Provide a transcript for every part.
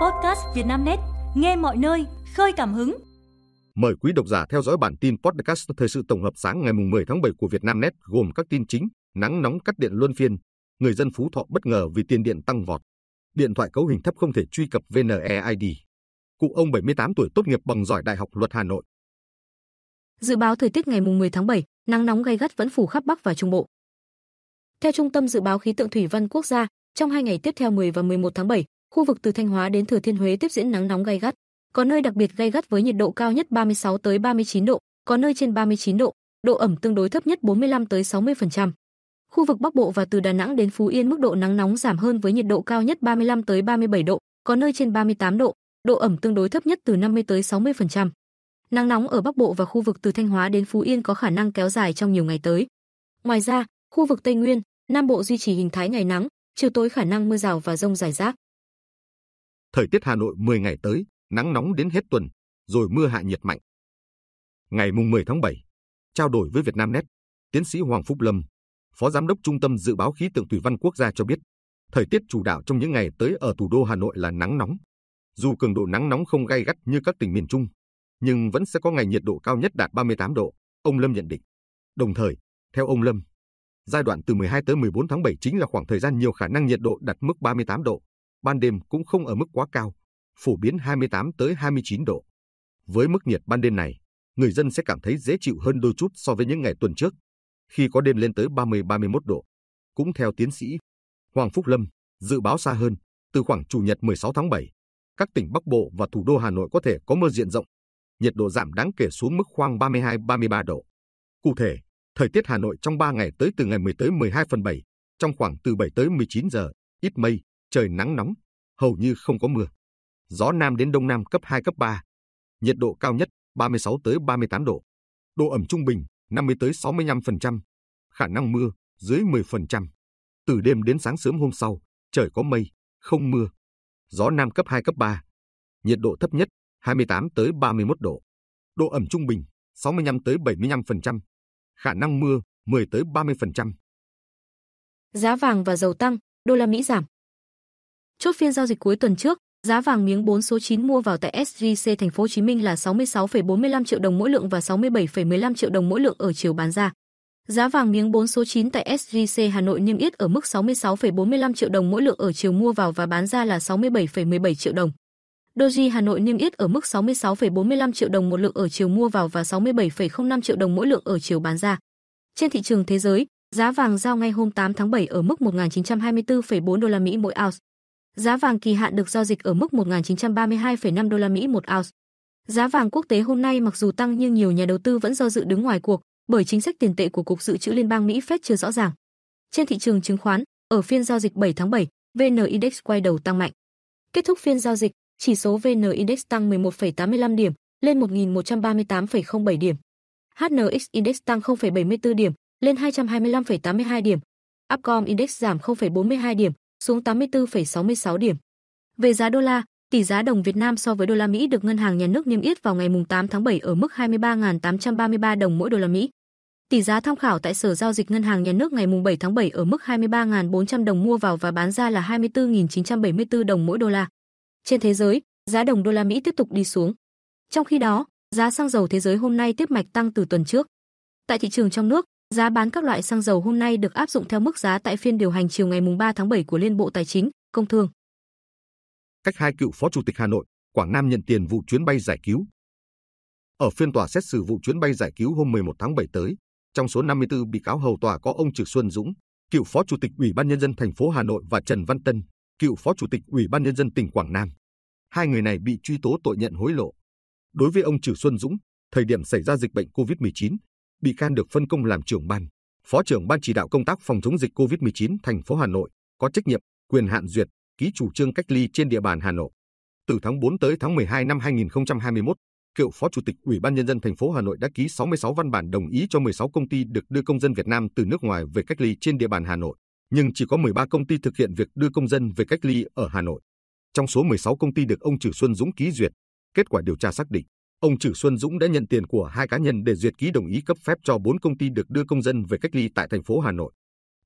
Podcast Vietnamnet, nghe mọi nơi, khơi cảm hứng. Mời quý độc giả theo dõi bản tin podcast thời sự tổng hợp sáng ngày 10 tháng 7 của Vietnamnet gồm các tin chính, nắng nóng cắt điện luân phiên, người dân Phú Thọ bất ngờ vì tiền điện tăng vọt, điện thoại cấu hình thấp không thể truy cập VNEID. Cụ ông 78 tuổi tốt nghiệp bằng giỏi Đại học Luật Hà Nội. Dự báo thời tiết ngày 10 tháng 7, nắng nóng gay gắt vẫn phủ khắp Bắc và Trung Bộ. Theo Trung tâm Dự báo Khí tượng Thủy văn Quốc gia, trong hai ngày tiếp theo 10 và 11 tháng 7, Khu vực từ Thanh Hóa đến Thừa Thiên Huế tiếp diễn nắng nóng gay gắt, có nơi đặc biệt gay gắt với nhiệt độ cao nhất 36 tới 39 độ, có nơi trên 39 độ, độ ẩm tương đối thấp nhất 45 tới 60%. Khu vực Bắc Bộ và từ Đà Nẵng đến Phú Yên mức độ nắng nóng giảm hơn với nhiệt độ cao nhất 35 tới 37 độ, có nơi trên 38 độ, độ ẩm tương đối thấp nhất từ 50 tới 60%. Nắng nóng ở Bắc Bộ và khu vực từ Thanh Hóa đến Phú Yên có khả năng kéo dài trong nhiều ngày tới. Ngoài ra, khu vực Tây Nguyên, Nam Bộ duy trì hình thái ngày nắng, chiều tối khả năng mưa rào và rông rải rác. Thời tiết Hà Nội 10 ngày tới, nắng nóng đến hết tuần, rồi mưa hạ nhiệt mạnh. Ngày mùng 10 tháng 7, trao đổi với Vietnamnet, tiến sĩ Hoàng Phúc Lâm, Phó Giám đốc Trung tâm Dự báo Khí tượng Thủy văn Quốc gia cho biết, thời tiết chủ đạo trong những ngày tới ở thủ đô Hà Nội là nắng nóng. Dù cường độ nắng nóng không gay gắt như các tỉnh miền Trung, nhưng vẫn sẽ có ngày nhiệt độ cao nhất đạt 38 độ, ông Lâm nhận định. Đồng thời, theo ông Lâm, giai đoạn từ 12 tới 14 tháng 7 chính là khoảng thời gian nhiều khả năng nhiệt độ đạt mức 38 độ ban đêm cũng không ở mức quá cao, phổ biến 28 tới 29 độ. Với mức nhiệt ban đêm này, người dân sẽ cảm thấy dễ chịu hơn đôi chút so với những ngày tuần trước, khi có đêm lên tới 30-31 độ. Cũng theo tiến sĩ Hoàng Phúc Lâm, dự báo xa hơn, từ khoảng Chủ nhật 16 tháng 7, các tỉnh Bắc Bộ và thủ đô Hà Nội có thể có mưa diện rộng, nhiệt độ giảm đáng kể xuống mức khoang 32-33 độ. Cụ thể, thời tiết Hà Nội trong 3 ngày tới từ ngày 10 tới 12 phần 7, trong khoảng từ 7 tới 19 giờ, ít mây, trời nắng nóng, hầu như không có mưa. Gió nam đến đông nam cấp 2 cấp 3. Nhiệt độ cao nhất 36 tới 38 độ. Độ ẩm trung bình 50 tới 65%. Khả năng mưa dưới 10%. Từ đêm đến sáng sớm hôm sau, trời có mây, không mưa. Gió nam cấp 2 cấp 3. Nhiệt độ thấp nhất 28 tới 31 độ. Độ ẩm trung bình 65 tới 75%. Khả năng mưa 10 tới 30%. Giá vàng và dầu tăng, đô la Mỹ giảm. Chốt phiên giao dịch cuối tuần trước, giá vàng miếng 4 số 9 mua vào tại SJC thành phố Hồ Chí Minh là 66,45 triệu đồng mỗi lượng và 67,15 triệu đồng mỗi lượng ở chiều bán ra. Giá vàng miếng 4 số 9 tại SJC Hà Nội niêm yết ở mức 66,45 triệu đồng mỗi lượng ở chiều mua vào và bán ra là 67,17 triệu đồng. Doji Hà Nội niêm yết ở mức 66,45 triệu đồng một lượng ở chiều mua vào và 67,05 triệu đồng mỗi lượng ở chiều bán ra. Trên thị trường thế giới, giá vàng giao ngay hôm 8 tháng 7 ở mức 1924,4 đô la Mỹ mỗi ounce. Giá vàng kỳ hạn được giao dịch ở mức 1932,5 đô la Mỹ một ounce. Giá vàng quốc tế hôm nay mặc dù tăng nhưng nhiều nhà đầu tư vẫn do dự đứng ngoài cuộc bởi chính sách tiền tệ của Cục Dự trữ Liên bang Mỹ Fed chưa rõ ràng. Trên thị trường chứng khoán, ở phiên giao dịch 7 tháng 7, VN Index quay đầu tăng mạnh. Kết thúc phiên giao dịch, chỉ số VN Index tăng 11,85 điểm, lên 1.138,07 điểm. HNX Index tăng 0,74 điểm, lên 225,82 điểm. Upcom Index giảm 0,42 điểm, xuống 84,66 điểm. Về giá đô la, tỷ giá đồng Việt Nam so với đô la Mỹ được ngân hàng nhà nước niêm yết vào ngày 8 tháng 7 ở mức 23.833 đồng mỗi đô la Mỹ. Tỷ giá tham khảo tại Sở giao dịch Ngân hàng Nhà nước ngày 7 tháng 7 ở mức 23.400 đồng mua vào và bán ra là 24.974 đồng mỗi đô la. Trên thế giới, giá đồng đô la Mỹ tiếp tục đi xuống. Trong khi đó, giá xăng dầu thế giới hôm nay tiếp mạch tăng từ tuần trước. Tại thị trường trong nước, Giá bán các loại xăng dầu hôm nay được áp dụng theo mức giá tại phiên điều hành chiều ngày 3 tháng 7 của Liên Bộ Tài chính, Công Thương. Cách hai cựu Phó Chủ tịch Hà Nội, Quảng Nam nhận tiền vụ chuyến bay giải cứu. Ở phiên tòa xét xử vụ chuyến bay giải cứu hôm 11 tháng 7 tới, trong số 54 bị cáo hầu tòa có ông Trử Xuân Dũng, cựu Phó Chủ tịch Ủy ban nhân dân thành phố Hà Nội và Trần Văn Tân, cựu Phó Chủ tịch Ủy ban nhân dân tỉnh Quảng Nam. Hai người này bị truy tố tội nhận hối lộ. Đối với ông Trử Xuân Dũng, thời điểm xảy ra dịch bệnh COVID-19, bị can được phân công làm trưởng ban, phó trưởng ban chỉ đạo công tác phòng chống dịch COVID-19 thành phố Hà Nội, có trách nhiệm, quyền hạn duyệt, ký chủ trương cách ly trên địa bàn Hà Nội. Từ tháng 4 tới tháng 12 năm 2021, cựu Phó Chủ tịch Ủy ban Nhân dân thành phố Hà Nội đã ký 66 văn bản đồng ý cho 16 công ty được đưa công dân Việt Nam từ nước ngoài về cách ly trên địa bàn Hà Nội, nhưng chỉ có 13 công ty thực hiện việc đưa công dân về cách ly ở Hà Nội. Trong số 16 công ty được ông Trử Xuân Dũng ký duyệt, kết quả điều tra xác định, ông Trử Xuân Dũng đã nhận tiền của hai cá nhân để duyệt ký đồng ý cấp phép cho bốn công ty được đưa công dân về cách ly tại thành phố Hà Nội.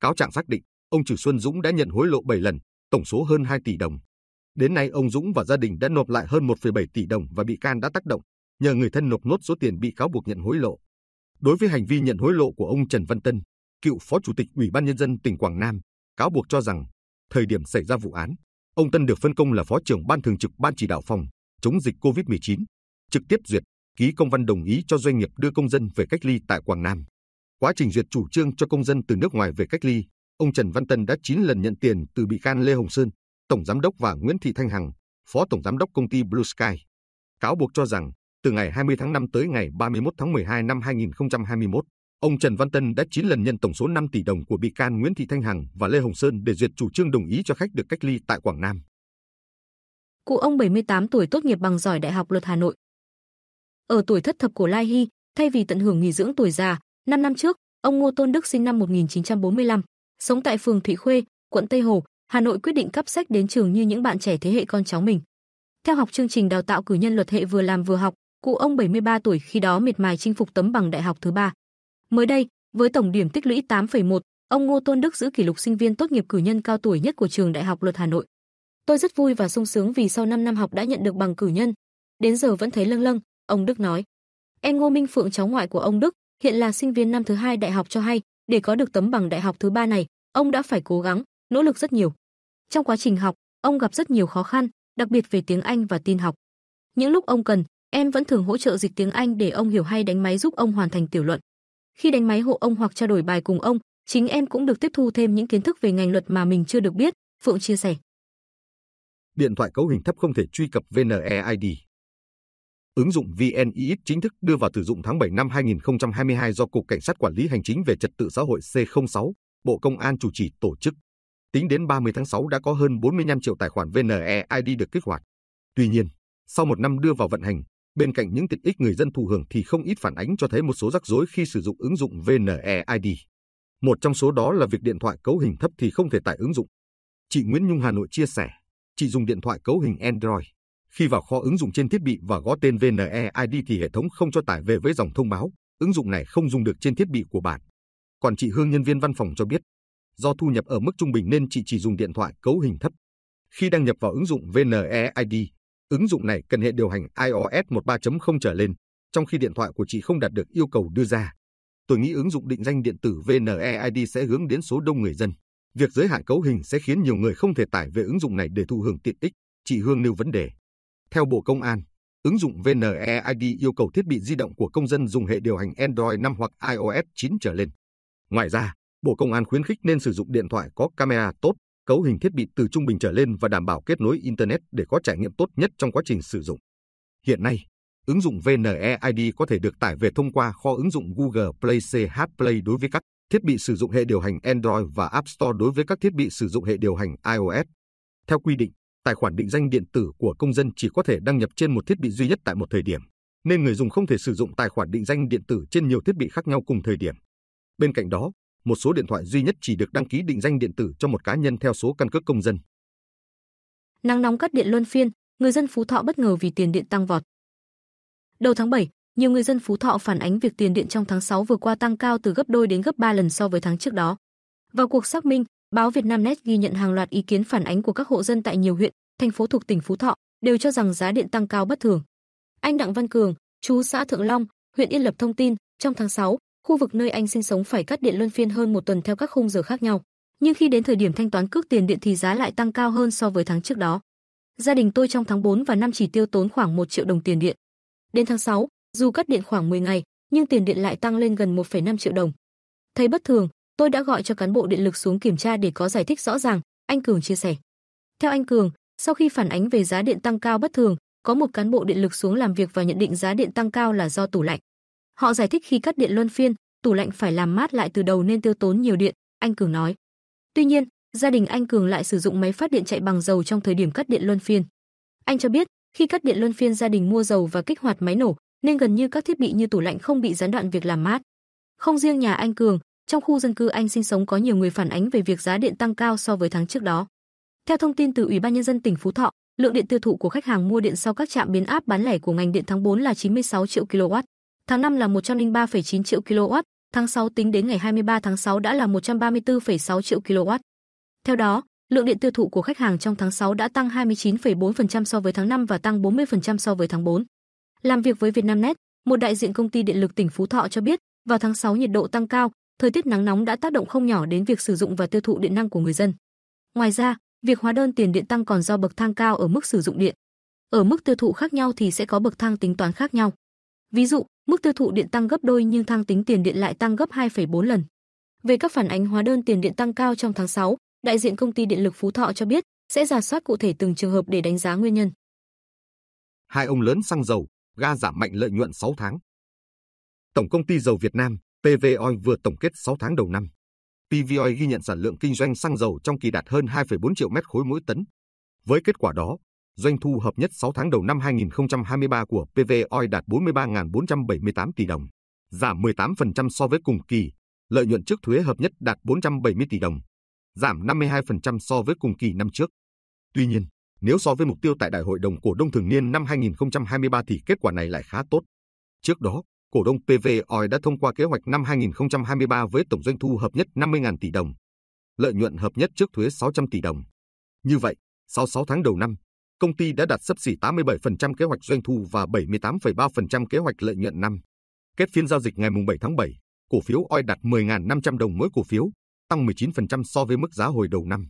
Cáo trạng xác định, ông Trử Xuân Dũng đã nhận hối lộ 7 lần, tổng số hơn 2 tỷ đồng. Đến nay ông Dũng và gia đình đã nộp lại hơn 1,7 tỷ đồng và bị can đã tác động, nhờ người thân nộp nốt số tiền bị cáo buộc nhận hối lộ. Đối với hành vi nhận hối lộ của ông Trần Văn Tân, cựu Phó Chủ tịch Ủy ban Nhân dân tỉnh Quảng Nam, cáo buộc cho rằng, thời điểm xảy ra vụ án, ông Tân được phân công là Phó trưởng Ban Thường trực Ban Chỉ đạo Phòng chống dịch COVID-19 trực tiếp duyệt, ký công văn đồng ý cho doanh nghiệp đưa công dân về cách ly tại Quảng Nam. Quá trình duyệt chủ trương cho công dân từ nước ngoài về cách ly, ông Trần Văn Tân đã 9 lần nhận tiền từ bị can Lê Hồng Sơn, Tổng Giám đốc và Nguyễn Thị Thanh Hằng, Phó Tổng Giám đốc công ty Blue Sky. Cáo buộc cho rằng, từ ngày 20 tháng 5 tới ngày 31 tháng 12 năm 2021, ông Trần Văn Tân đã 9 lần nhận tổng số 5 tỷ đồng của bị can Nguyễn Thị Thanh Hằng và Lê Hồng Sơn để duyệt chủ trương đồng ý cho khách được cách ly tại Quảng Nam. Cụ ông 78 tuổi tốt nghiệp bằng giỏi Đại học Luật Hà Nội, ở tuổi thất thập của Lai Hy, thay vì tận hưởng nghỉ dưỡng tuổi già, 5 năm trước, ông Ngô Tôn Đức sinh năm 1945, sống tại phường Thụy Khuê, quận Tây Hồ, Hà Nội quyết định cấp sách đến trường như những bạn trẻ thế hệ con cháu mình. Theo học chương trình đào tạo cử nhân luật hệ vừa làm vừa học, cụ ông 73 tuổi khi đó miệt mài chinh phục tấm bằng đại học thứ ba. Mới đây, với tổng điểm tích lũy 8,1, ông Ngô Tôn Đức giữ kỷ lục sinh viên tốt nghiệp cử nhân cao tuổi nhất của trường Đại học Luật Hà Nội. Tôi rất vui và sung sướng vì sau 5 năm học đã nhận được bằng cử nhân. Đến giờ vẫn thấy lâng lâng, Ông Đức nói. Em Ngô Minh Phượng cháu ngoại của ông Đức, hiện là sinh viên năm thứ hai đại học cho hay, để có được tấm bằng đại học thứ ba này, ông đã phải cố gắng, nỗ lực rất nhiều. Trong quá trình học, ông gặp rất nhiều khó khăn, đặc biệt về tiếng Anh và tin học. Những lúc ông cần, em vẫn thường hỗ trợ dịch tiếng Anh để ông hiểu hay đánh máy giúp ông hoàn thành tiểu luận. Khi đánh máy hộ ông hoặc trao đổi bài cùng ông, chính em cũng được tiếp thu thêm những kiến thức về ngành luật mà mình chưa được biết, Phượng chia sẻ. Điện thoại cấu hình thấp không thể truy cập VNeID. Ứng dụng VNIX chính thức đưa vào sử dụng tháng 7 năm 2022 do Cục Cảnh sát Quản lý Hành chính về Trật tự xã hội C06, Bộ Công an chủ trì tổ chức. Tính đến 30 tháng 6 đã có hơn 45 triệu tài khoản VNeID được kích hoạt. Tuy nhiên, sau một năm đưa vào vận hành, bên cạnh những tiện ích người dân thụ hưởng thì không ít phản ánh cho thấy một số rắc rối khi sử dụng ứng dụng VNeID. Một trong số đó là việc điện thoại cấu hình thấp thì không thể tải ứng dụng. Chị Nguyễn Nhung Hà Nội chia sẻ, chị dùng điện thoại cấu hình Android khi vào kho ứng dụng trên thiết bị và gõ tên vneid thì hệ thống không cho tải về với dòng thông báo, ứng dụng này không dùng được trên thiết bị của bạn. Còn chị Hương nhân viên văn phòng cho biết, do thu nhập ở mức trung bình nên chị chỉ dùng điện thoại cấu hình thấp. Khi đăng nhập vào ứng dụng vneid ứng dụng này cần hệ điều hành iOS 13.0 trở lên, trong khi điện thoại của chị không đạt được yêu cầu đưa ra. Tôi nghĩ ứng dụng định danh điện tử vneid sẽ hướng đến số đông người dân. Việc giới hạn cấu hình sẽ khiến nhiều người không thể tải về ứng dụng này để thụ hưởng tiện ích, chị Hương nêu vấn đề. Theo Bộ Công an, ứng dụng VNeID yêu cầu thiết bị di động của công dân dùng hệ điều hành Android 5 hoặc iOS 9 trở lên. Ngoài ra, Bộ Công an khuyến khích nên sử dụng điện thoại có camera tốt, cấu hình thiết bị từ trung bình trở lên và đảm bảo kết nối Internet để có trải nghiệm tốt nhất trong quá trình sử dụng. Hiện nay, ứng dụng VNeID có thể được tải về thông qua kho ứng dụng Google Play CH Play đối với các thiết bị sử dụng hệ điều hành Android và App Store đối với các thiết bị sử dụng hệ điều hành iOS. Theo quy định, tài khoản định danh điện tử của công dân chỉ có thể đăng nhập trên một thiết bị duy nhất tại một thời điểm, nên người dùng không thể sử dụng tài khoản định danh điện tử trên nhiều thiết bị khác nhau cùng thời điểm. Bên cạnh đó, một số điện thoại duy nhất chỉ được đăng ký định danh điện tử cho một cá nhân theo số căn cước công dân. Nắng nóng cắt điện luân phiên, người dân Phú Thọ bất ngờ vì tiền điện tăng vọt. Đầu tháng 7, nhiều người dân Phú Thọ phản ánh việc tiền điện trong tháng 6 vừa qua tăng cao từ gấp đôi đến gấp 3 lần so với tháng trước đó. Vào cuộc xác minh, Báo Việt Nam Net ghi nhận hàng loạt ý kiến phản ánh của các hộ dân tại nhiều huyện, thành phố thuộc tỉnh Phú Thọ đều cho rằng giá điện tăng cao bất thường. Anh Đặng Văn Cường, chú xã Thượng Long, huyện Yên Lập thông tin, trong tháng 6, khu vực nơi anh sinh sống phải cắt điện luân phiên hơn một tuần theo các khung giờ khác nhau. Nhưng khi đến thời điểm thanh toán cước tiền điện thì giá lại tăng cao hơn so với tháng trước đó. Gia đình tôi trong tháng 4 và năm chỉ tiêu tốn khoảng 1 triệu đồng tiền điện. Đến tháng 6, dù cắt điện khoảng 10 ngày, nhưng tiền điện lại tăng lên gần 1,5 triệu đồng. Thấy bất thường, Tôi đã gọi cho cán bộ điện lực xuống kiểm tra để có giải thích rõ ràng, anh Cường chia sẻ. Theo anh Cường, sau khi phản ánh về giá điện tăng cao bất thường, có một cán bộ điện lực xuống làm việc và nhận định giá điện tăng cao là do tủ lạnh. Họ giải thích khi cắt điện luân phiên, tủ lạnh phải làm mát lại từ đầu nên tiêu tốn nhiều điện, anh Cường nói. Tuy nhiên, gia đình anh Cường lại sử dụng máy phát điện chạy bằng dầu trong thời điểm cắt điện luân phiên. Anh cho biết, khi cắt điện luân phiên gia đình mua dầu và kích hoạt máy nổ, nên gần như các thiết bị như tủ lạnh không bị gián đoạn việc làm mát. Không riêng nhà anh Cường, trong khu dân cư anh sinh sống có nhiều người phản ánh về việc giá điện tăng cao so với tháng trước đó. Theo thông tin từ Ủy ban nhân dân tỉnh Phú Thọ, lượng điện tiêu thụ của khách hàng mua điện sau các trạm biến áp bán lẻ của ngành điện tháng 4 là 96 triệu kW, tháng 5 là 103,9 triệu kW, tháng 6 tính đến ngày 23 tháng 6 đã là 134,6 triệu kW. Theo đó, lượng điện tiêu thụ của khách hàng trong tháng 6 đã tăng 29,4% so với tháng 5 và tăng 40% so với tháng 4. Làm việc với Vietnamnet, một đại diện công ty điện lực tỉnh Phú Thọ cho biết, vào tháng 6 nhiệt độ tăng cao, thời tiết nắng nóng đã tác động không nhỏ đến việc sử dụng và tiêu thụ điện năng của người dân. Ngoài ra, việc hóa đơn tiền điện tăng còn do bậc thang cao ở mức sử dụng điện. Ở mức tiêu thụ khác nhau thì sẽ có bậc thang tính toán khác nhau. Ví dụ, mức tiêu thụ điện tăng gấp đôi nhưng thang tính tiền điện lại tăng gấp 2,4 lần. Về các phản ánh hóa đơn tiền điện tăng cao trong tháng 6, đại diện công ty điện lực Phú Thọ cho biết sẽ giả soát cụ thể từng trường hợp để đánh giá nguyên nhân. Hai ông lớn xăng dầu, ga giảm mạnh lợi nhuận 6 tháng. Tổng công ty dầu Việt Nam PVOI vừa tổng kết 6 tháng đầu năm. PVOI ghi nhận sản lượng kinh doanh xăng dầu trong kỳ đạt hơn 2,4 triệu mét khối mỗi tấn. Với kết quả đó, doanh thu hợp nhất 6 tháng đầu năm 2023 của PVOI đạt 43.478 tỷ đồng, giảm 18% so với cùng kỳ, lợi nhuận trước thuế hợp nhất đạt 470 tỷ đồng, giảm 52% so với cùng kỳ năm trước. Tuy nhiên, nếu so với mục tiêu tại Đại hội đồng cổ đông thường niên năm 2023 thì kết quả này lại khá tốt. Trước đó, cổ đông PV Oil đã thông qua kế hoạch năm 2023 với tổng doanh thu hợp nhất 50.000 tỷ đồng, lợi nhuận hợp nhất trước thuế 600 tỷ đồng. Như vậy, sau 6 tháng đầu năm, công ty đã đạt sấp xỉ 87% kế hoạch doanh thu và 78,3% kế hoạch lợi nhuận năm. Kết phiên giao dịch ngày 7 tháng 7, cổ phiếu OI đạt 10.500 đồng mỗi cổ phiếu, tăng 19% so với mức giá hồi đầu năm.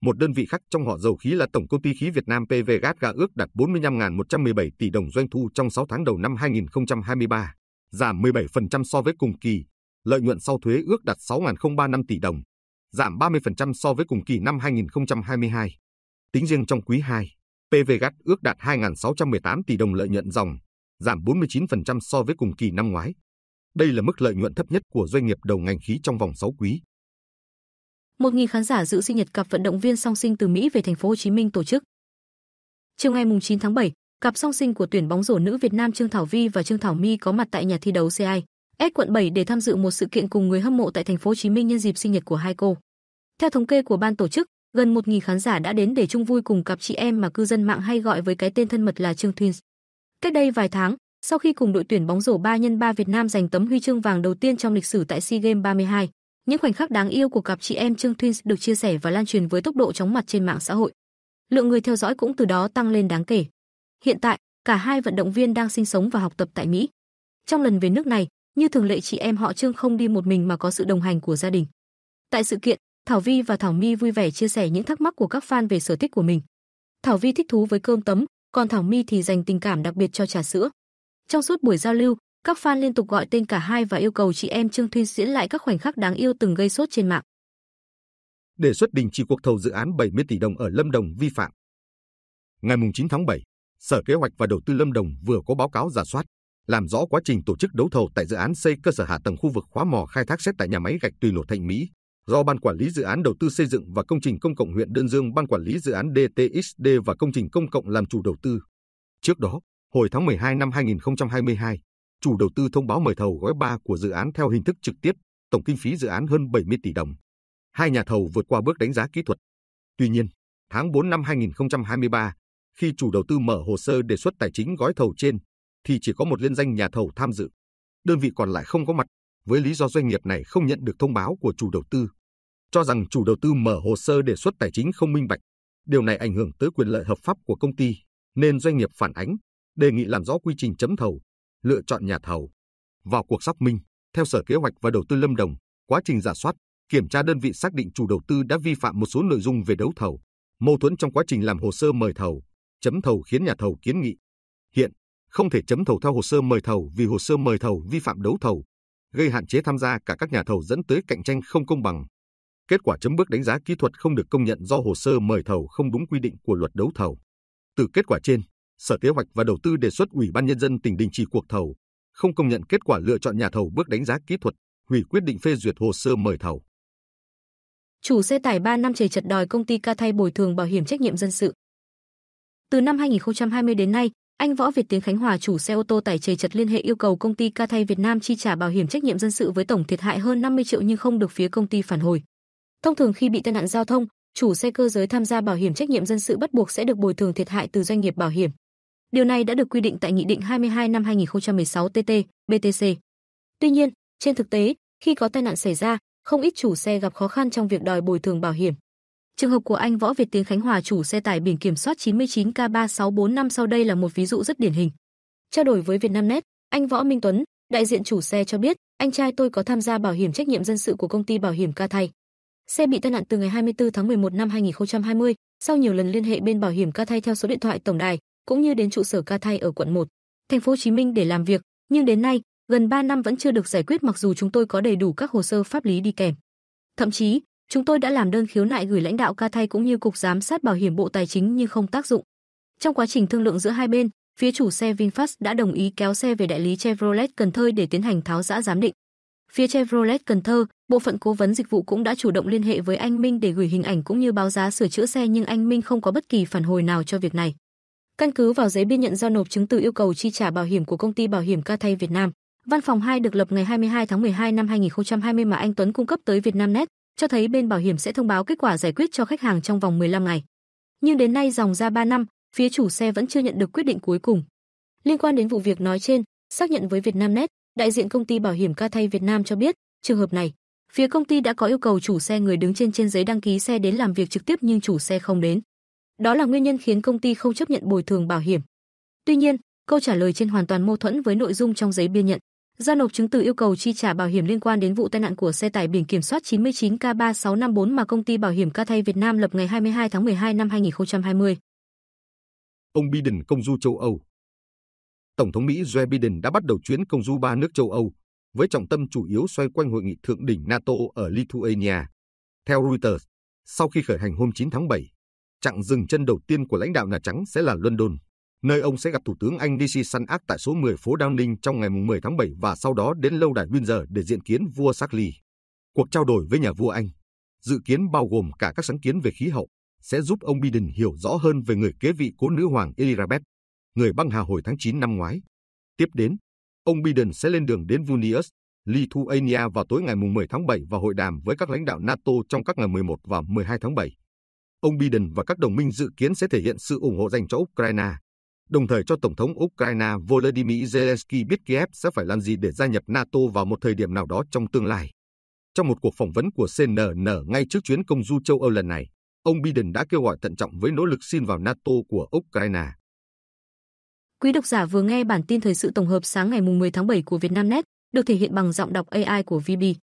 Một đơn vị khác trong họ dầu khí là Tổng công ty khí Việt Nam PVGAT ước đạt 45.117 tỷ đồng doanh thu trong 6 tháng đầu năm 2023 giảm 17% so với cùng kỳ, lợi nhuận sau thuế ước đạt 6.035 tỷ đồng, giảm 30% so với cùng kỳ năm 2022. Tính riêng trong quý 2, PVGAT ước đạt 2.618 tỷ đồng lợi nhuận dòng, giảm 49% so với cùng kỳ năm ngoái. Đây là mức lợi nhuận thấp nhất của doanh nghiệp đầu ngành khí trong vòng 6 quý. Một nghìn khán giả dự sinh nhật cặp vận động viên song sinh từ Mỹ về thành phố Hồ Chí Minh tổ chức. Chiều ngày 9 tháng 7, Cặp song sinh của tuyển bóng rổ nữ Việt Nam Trương Thảo Vi và Trương Thảo My có mặt tại nhà thi đấu CI S quận 7 để tham dự một sự kiện cùng người hâm mộ tại thành phố Hồ Chí Minh nhân dịp sinh nhật của hai cô. Theo thống kê của ban tổ chức, gần 1.000 khán giả đã đến để chung vui cùng cặp chị em mà cư dân mạng hay gọi với cái tên thân mật là Trương Twins. Cách đây vài tháng, sau khi cùng đội tuyển bóng rổ 3x3 Việt Nam giành tấm huy chương vàng đầu tiên trong lịch sử tại SEA Games 32, những khoảnh khắc đáng yêu của cặp chị em Trương Twins được chia sẻ và lan truyền với tốc độ chóng mặt trên mạng xã hội. Lượng người theo dõi cũng từ đó tăng lên đáng kể. Hiện tại, cả hai vận động viên đang sinh sống và học tập tại Mỹ. Trong lần về nước này, như thường lệ chị em họ Trương không đi một mình mà có sự đồng hành của gia đình. Tại sự kiện, Thảo Vi và Thảo My vui vẻ chia sẻ những thắc mắc của các fan về sở thích của mình. Thảo Vi thích thú với cơm tấm, còn Thảo My thì dành tình cảm đặc biệt cho trà sữa. Trong suốt buổi giao lưu, các fan liên tục gọi tên cả hai và yêu cầu chị em Trương Thuyên diễn lại các khoảnh khắc đáng yêu từng gây sốt trên mạng. Đề xuất đình chỉ cuộc thầu dự án 70 tỷ đồng ở Lâm Đồng vi phạm. Ngày 9 tháng 7, Sở Kế hoạch và Đầu tư Lâm Đồng vừa có báo cáo giả soát, làm rõ quá trình tổ chức đấu thầu tại dự án xây cơ sở hạ tầng khu vực khóa mỏ khai thác xét tại nhà máy gạch Tùy Lột Thạnh Mỹ do Ban Quản lý Dự án Đầu tư Xây dựng và Công trình Công cộng huyện Đơn Dương, Ban Quản lý Dự án DTXD và Công trình Công cộng làm chủ đầu tư. Trước đó, hồi tháng 12 năm 2022, chủ đầu tư thông báo mời thầu gói 3 của dự án theo hình thức trực tiếp, tổng kinh phí dự án hơn 70 tỷ đồng. Hai nhà thầu vượt qua bước đánh giá kỹ thuật. Tuy nhiên, tháng 4 năm 2023, khi chủ đầu tư mở hồ sơ đề xuất tài chính gói thầu trên thì chỉ có một liên danh nhà thầu tham dự. Đơn vị còn lại không có mặt với lý do doanh nghiệp này không nhận được thông báo của chủ đầu tư, cho rằng chủ đầu tư mở hồ sơ đề xuất tài chính không minh bạch. Điều này ảnh hưởng tới quyền lợi hợp pháp của công ty, nên doanh nghiệp phản ánh, đề nghị làm rõ quy trình chấm thầu, lựa chọn nhà thầu. Vào cuộc xác minh, theo Sở Kế hoạch và Đầu tư Lâm Đồng, quá trình giả soát, kiểm tra đơn vị xác định chủ đầu tư đã vi phạm một số nội dung về đấu thầu, mâu thuẫn trong quá trình làm hồ sơ mời thầu, chấm thầu khiến nhà thầu kiến nghị. Hiện, không thể chấm thầu theo hồ sơ mời thầu vì hồ sơ mời thầu vi phạm đấu thầu, gây hạn chế tham gia cả các nhà thầu dẫn tới cạnh tranh không công bằng. Kết quả chấm bước đánh giá kỹ thuật không được công nhận do hồ sơ mời thầu không đúng quy định của luật đấu thầu. Từ kết quả trên, Sở Kế hoạch và Đầu tư đề xuất Ủy ban Nhân dân tỉnh đình chỉ cuộc thầu, không công nhận kết quả lựa chọn nhà thầu bước đánh giá kỹ thuật, hủy quyết định phê duyệt hồ sơ mời thầu. Chủ xe tải 3 năm trời chật đòi công ty ca thay bồi thường bảo hiểm trách nhiệm dân sự. Từ năm 2020 đến nay, anh Võ Việt Tiến Khánh Hòa chủ xe ô tô tải chề chật liên hệ yêu cầu công ty Ca Thay Việt Nam chi trả bảo hiểm trách nhiệm dân sự với tổng thiệt hại hơn 50 triệu nhưng không được phía công ty phản hồi. Thông thường khi bị tai nạn giao thông, chủ xe cơ giới tham gia bảo hiểm trách nhiệm dân sự bắt buộc sẽ được bồi thường thiệt hại từ doanh nghiệp bảo hiểm. Điều này đã được quy định tại Nghị định 22 năm 2016 TT, BTC. Tuy nhiên, trên thực tế, khi có tai nạn xảy ra, không ít chủ xe gặp khó khăn trong việc đòi bồi thường bảo hiểm. Trường hợp của anh Võ Việt Tiến Khánh Hòa chủ xe tải biển kiểm soát 99K3645 sau đây là một ví dụ rất điển hình. Trao đổi với Vietnamnet, anh Võ Minh Tuấn, đại diện chủ xe cho biết, anh trai tôi có tham gia bảo hiểm trách nhiệm dân sự của công ty bảo hiểm Ca Thay. Xe bị tai nạn từ ngày 24 tháng 11 năm 2020, sau nhiều lần liên hệ bên bảo hiểm Ca Thay theo số điện thoại tổng đài, cũng như đến trụ sở Ca Thay ở quận 1, thành phố Hồ Chí Minh để làm việc, nhưng đến nay, gần 3 năm vẫn chưa được giải quyết mặc dù chúng tôi có đầy đủ các hồ sơ pháp lý đi kèm. Thậm chí, Chúng tôi đã làm đơn khiếu nại gửi lãnh đạo ca thay cũng như cục giám sát bảo hiểm Bộ Tài chính nhưng không tác dụng. Trong quá trình thương lượng giữa hai bên, phía chủ xe VinFast đã đồng ý kéo xe về đại lý Chevrolet Cần Thơ để tiến hành tháo giã giám định. Phía Chevrolet Cần Thơ, bộ phận cố vấn dịch vụ cũng đã chủ động liên hệ với anh Minh để gửi hình ảnh cũng như báo giá sửa chữa xe nhưng anh Minh không có bất kỳ phản hồi nào cho việc này. Căn cứ vào giấy biên nhận giao nộp chứng từ yêu cầu chi trả bảo hiểm của công ty bảo hiểm Ca Thay Việt Nam, văn phòng 2 được lập ngày 22 tháng 12 năm 2020 mà anh Tuấn cung cấp tới Vietnamnet, cho thấy bên bảo hiểm sẽ thông báo kết quả giải quyết cho khách hàng trong vòng 15 ngày. Nhưng đến nay dòng ra 3 năm, phía chủ xe vẫn chưa nhận được quyết định cuối cùng. Liên quan đến vụ việc nói trên, xác nhận với Vietnamnet, đại diện công ty bảo hiểm ca thay Việt Nam cho biết, trường hợp này, phía công ty đã có yêu cầu chủ xe người đứng trên trên giấy đăng ký xe đến làm việc trực tiếp nhưng chủ xe không đến. Đó là nguyên nhân khiến công ty không chấp nhận bồi thường bảo hiểm. Tuy nhiên, câu trả lời trên hoàn toàn mâu thuẫn với nội dung trong giấy biên nhận. Ra nộp chứng từ yêu cầu chi trả bảo hiểm liên quan đến vụ tai nạn của xe tải biển kiểm soát 99K3654 mà công ty bảo hiểm Ca Việt Nam lập ngày 22 tháng 12 năm 2020. Ông Biden công du châu Âu Tổng thống Mỹ Joe Biden đã bắt đầu chuyến công du ba nước châu Âu, với trọng tâm chủ yếu xoay quanh hội nghị thượng đỉnh NATO ở Lithuania. Theo Reuters, sau khi khởi hành hôm 9 tháng 7, chặng dừng chân đầu tiên của lãnh đạo Nhà Trắng sẽ là London nơi ông sẽ gặp Thủ tướng Anh Rishi Sunak tại số 10 phố Downing trong ngày 10 tháng 7 và sau đó đến lâu đài Windsor để diện kiến vua Charles. Cuộc trao đổi với nhà vua Anh dự kiến bao gồm cả các sáng kiến về khí hậu sẽ giúp ông Biden hiểu rõ hơn về người kế vị cố nữ hoàng Elizabeth, người băng hà hồi tháng 9 năm ngoái. Tiếp đến, ông Biden sẽ lên đường đến Vilnius, Lithuania vào tối ngày 10 tháng 7 và hội đàm với các lãnh đạo NATO trong các ngày 11 và 12 tháng 7. Ông Biden và các đồng minh dự kiến sẽ thể hiện sự ủng hộ dành cho Ukraine, đồng thời cho Tổng thống Ukraine Volodymyr Zelensky biết Kiev sẽ phải làm gì để gia nhập NATO vào một thời điểm nào đó trong tương lai. Trong một cuộc phỏng vấn của CNN ngay trước chuyến công du châu Âu lần này, ông Biden đã kêu gọi thận trọng với nỗ lực xin vào NATO của Ukraine. Quý độc giả vừa nghe bản tin thời sự tổng hợp sáng ngày 10 tháng 7 của Vietnamnet, được thể hiện bằng giọng đọc AI của VB.